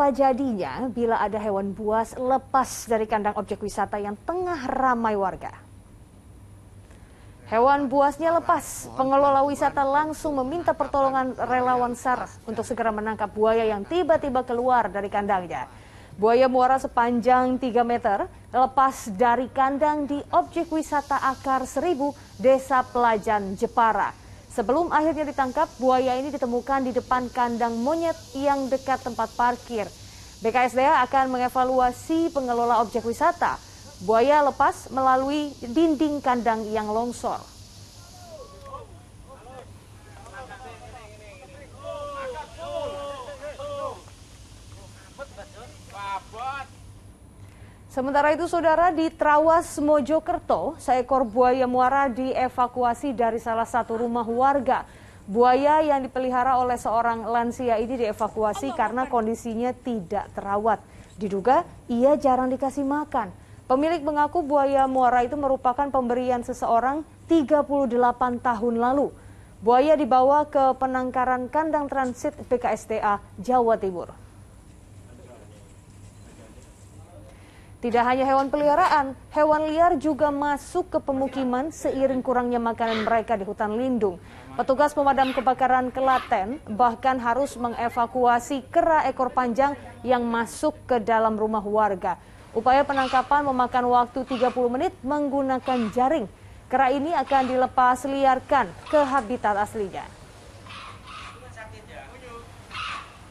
Apa jadinya bila ada hewan buas lepas dari kandang objek wisata yang tengah ramai warga? Hewan buasnya lepas, pengelola wisata langsung meminta pertolongan relawan SAR untuk segera menangkap buaya yang tiba-tiba keluar dari kandangnya. Buaya muara sepanjang 3 meter lepas dari kandang di objek wisata Akar Seribu, Desa Pelajan, Jepara. Sebelum akhirnya ditangkap, buaya ini ditemukan di depan kandang monyet yang dekat tempat parkir. BKSDA akan mengevaluasi pengelola objek wisata. Buaya lepas melalui dinding kandang yang longsor. Sementara itu, saudara di Trawas Mojokerto, seekor buaya muara dievakuasi dari salah satu rumah warga. Buaya yang dipelihara oleh seorang lansia ini dievakuasi karena kondisinya tidak terawat. Diduga ia jarang dikasih makan. Pemilik mengaku buaya muara itu merupakan pemberian seseorang 38 tahun lalu. Buaya dibawa ke penangkaran kandang transit PKSTA Jawa Timur. Tidak hanya hewan peliharaan, hewan liar juga masuk ke pemukiman seiring kurangnya makanan mereka di hutan lindung. Petugas pemadam kebakaran Kelaten bahkan harus mengevakuasi kera ekor panjang yang masuk ke dalam rumah warga. Upaya penangkapan memakan waktu 30 menit menggunakan jaring. Kera ini akan dilepas liarkan ke habitat aslinya.